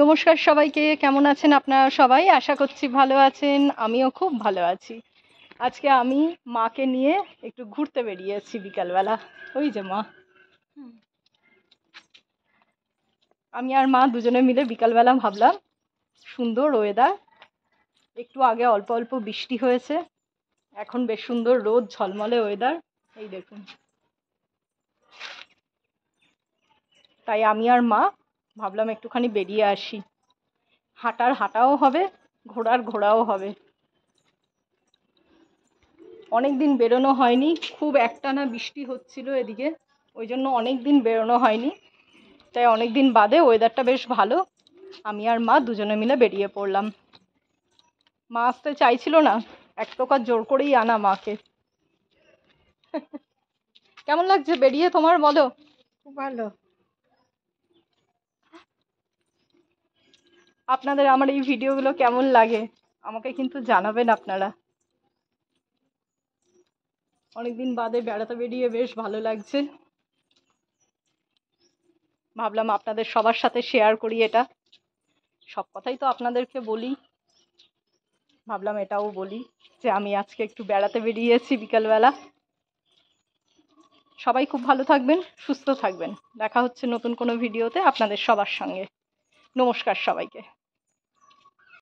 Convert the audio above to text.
নমস্কার সবাইকে কেমন আছেন আপনারা সবাই আশা করছি ভালো আছেন আমিও খুব ভালো আছি আজকে আমি মাকে নিয়ে একটু ঘুরতে বেরিয়েছি বিকালবেলা ওই যে মা আমি আর মা দুজনে মিলে বিকালবেলা ভাবলাম সুন্দর ওয়েদার একটু আগে অল্প অল্প বৃষ্টি হয়েছে এখন বেশ সুন্দর রোদ ঝলমলে ওয়েদার এই দেখুন তাই আমি আর মা ভাবলাম একটুখানি বেরিয়ে আসি হাঁটার হাঁটাও হবে ঘোড়ার ঘোড়াও হবে অনেক দিন বেরোনো হয়নি খুব একটানা বৃষ্টি হচ্ছিল এদিকে ওই জন্য অনেক দিন বেরোনো হয়নি তাই অনেক দিন বাদে ওয়েদারটা বেশ ভালো আমি আর মা দুজনে মিলে বেরিয়ে পড়লাম মা আসতে চাইছিল না এক প্রকার জোর করেই আনা মাকে কেমন লাগছে বেরিয়ে তোমার বলো খুব ভালো আপনাদের আমার এই ভিডিওগুলো কেমন লাগে আমাকে কিন্তু জানাবেন আপনারা অনেকদিন বাদে বেড়াতে বেরিয়ে বেশ ভালো লাগছে ভাবলাম আপনাদের সবার সাথে শেয়ার করি এটা সব কথাই তো আপনাদেরকে বলি ভাবলাম এটাও বলি যে আমি আজকে একটু বেড়াতে বেরিয়েছি বিকালবেলা সবাই খুব ভালো থাকবেন সুস্থ থাকবেন দেখা হচ্ছে নতুন কোনো ভিডিওতে আপনাদের সবার সঙ্গে নমস্কার সবাইকে